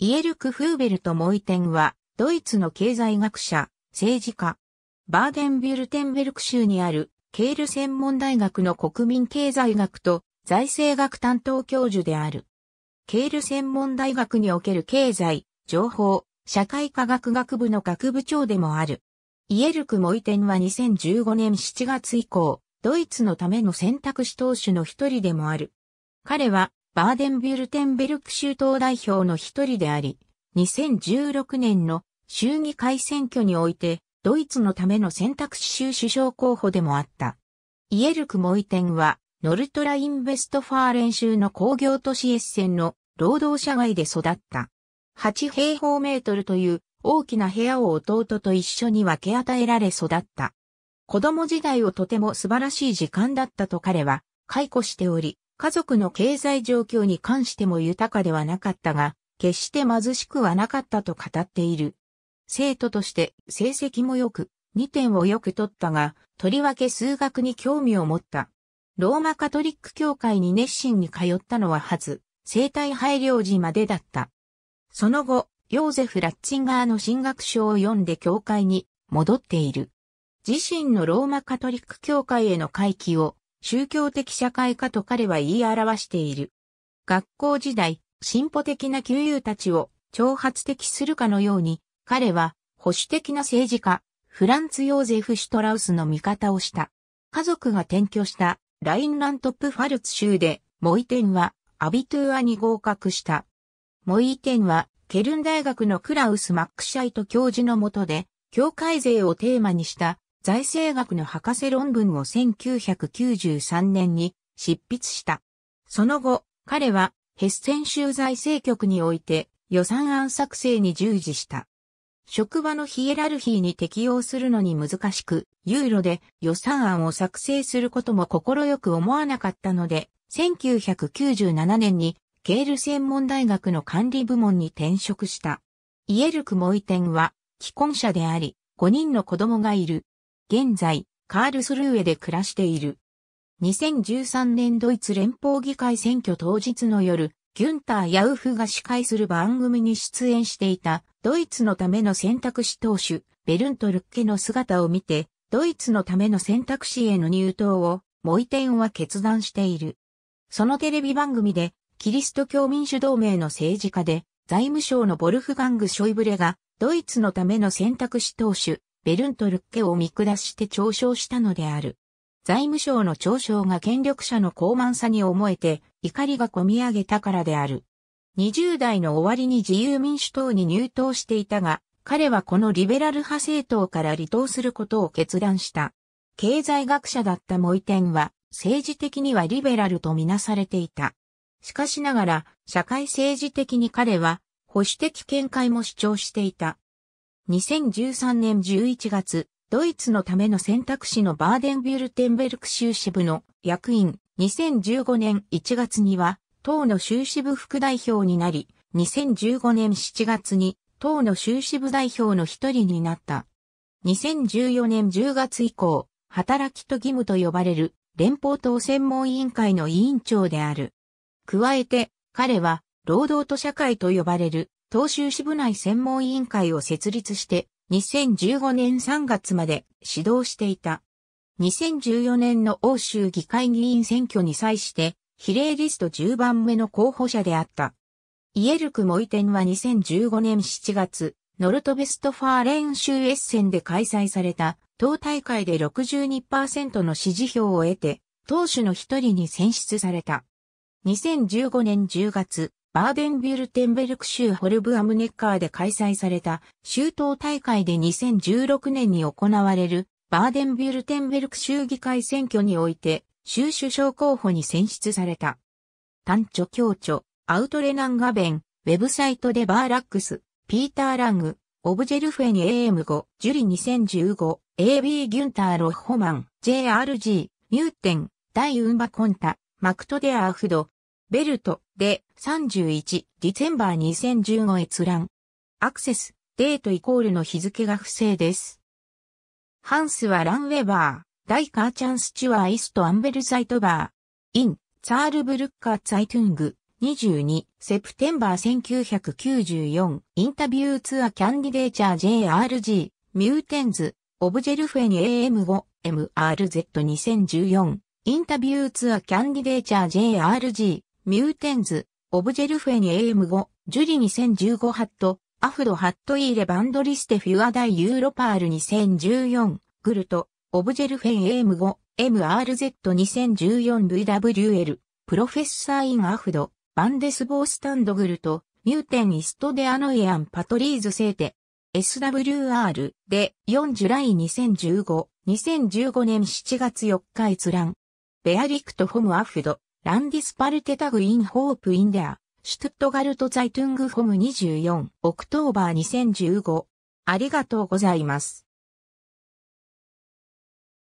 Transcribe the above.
イエルク・フーベルト・モイテンは、ドイツの経済学者、政治家。バーデンビュルテンベルク州にある、ケール専門大学の国民経済学と財政学担当教授である。ケール専門大学における経済、情報、社会科学学部の学部長でもある。イエルク・モイテンは2015年7月以降、ドイツのための選択肢投手の一人でもある。彼は、バーデンビュルテンベルク州党代表の一人であり、2016年の衆議会選挙において、ドイツのための選択肢州首相候補でもあった。イエルク・モイテンは、ノルトラインベストファーレン州の工業都市エッセンの労働者街で育った。8平方メートルという大きな部屋を弟と一緒に分け与えられ育った。子供時代をとても素晴らしい時間だったと彼は解雇しており、家族の経済状況に関しても豊かではなかったが、決して貧しくはなかったと語っている。生徒として成績も良く、2点をよく取ったが、とりわけ数学に興味を持った。ローマカトリック教会に熱心に通ったのは初、生体配慮時までだった。その後、ヨーゼフ・ラッチンガーの進学書を読んで教会に戻っている。自身のローマカトリック教会への回帰を宗教的社会化と彼は言い表している。学校時代、進歩的な旧友たちを挑発的するかのように、彼は保守的な政治家、フランツ・ヨーゼフ・シュトラウスの味方をした。家族が転居したラインラントップファルツ州で、モイテンはアビトゥーアに合格した。モイテンはケルン大学のクラウス・マックシャイト教授のもとで、教会税をテーマにした財政学の博士論文を1993年に執筆した。その後、彼はヘッセン州財政局において予算案作成に従事した。職場のヒエラルヒーに適用するのに難しく、ユーロで予算案を作成することも心よく思わなかったので、1997年にケール専門大学の管理部門に転職した。イエルク・モイテンは既婚者であり、5人の子供がいる。現在、カールスルーエで暮らしている。2013年ドイツ連邦議会選挙当日の夜、ギュンター・ヤウフが司会する番組に出演していた、ドイツのための選択肢投手、ベルント・ルッケの姿を見て、ドイツのための選択肢への入党を、モイテンは決断している。そのテレビ番組で、キリスト教民主同盟の政治家で、財務省のボルフガング・ショイブレが、ドイツのための選択肢投手、ベルンとルッケを見下して嘲笑したのである。財務省の嘲笑が権力者の高慢さに思えて怒りがこみ上げたからである。20代の終わりに自由民主党に入党していたが、彼はこのリベラル派政党から離党することを決断した。経済学者だったモイテンは、政治的にはリベラルとみなされていた。しかしながら、社会政治的に彼は、保守的見解も主張していた。2013年11月、ドイツのための選択肢のバーデンビュルテンベルク州支部の役員、2015年1月には、党の州支部副代表になり、2015年7月に、党の州支部代表の一人になった。2014年10月以降、働きと義務と呼ばれる連邦党専門委員会の委員長である。加えて、彼は、労働と社会と呼ばれる東州支部内専門委員会を設立して、2015年3月まで指導していた。2014年の欧州議会議員選挙に際して、比例リスト10番目の候補者であった。イエルク・モイテンは2015年7月、ノルトベストファーレン州エッセンで開催された、党大会で62%の支持票を得て、党首の一人に選出された。2015年10月、バーデンビルテンベルク州ホルブアムネッカーで開催された州党大会で2016年に行われるバーデンビルテンベルク州議会選挙において州首相候補に選出された。単著協著、アウトレナンガベン、ウェブサイトでバーラックス、ピーター・ラング、オブジェルフェニ AM5、ジュリ2015、AB ギュンター・ロッホマン、JRG、ミューテン、ダイ・ウンバ・コンタ、マクトデアーフド、ベルト、で、31、ディセンバー2015閲覧。アクセス、デートイコールの日付が不正です。ハンスはランウェバー、ダイカーチャンスチュアイストアンベルサイトバー、イン、ツァールブルッカーツァイトゥング、22、セプテンバー1994、インタビューツアーキャンディデーチャー JRG、ミューテンズ、オブジェルフェン AM5、MRZ2014、インタビューツアーキャンディデーチャー JRG、ミューテンズ、オブジェルフェに AM5、ジュリ2015ハット、アフドハットイーレバンドリステフュアダイユーロパール2014、グルト、オブジェルフェン AM5、MRZ2014VWL、プロフェッサーインアフド、バンデスボースタンドグルト、ミューテンイストデアノエアンパトリーズセーテ、SWR で4ジュライ2015、2015年7月4日閲覧。ベアリクトォムアフド、ランディスパルテタグインホープインデア、シュトゥットガルトザイトゥングホム24、オクトーバー2015。ありがとうございます。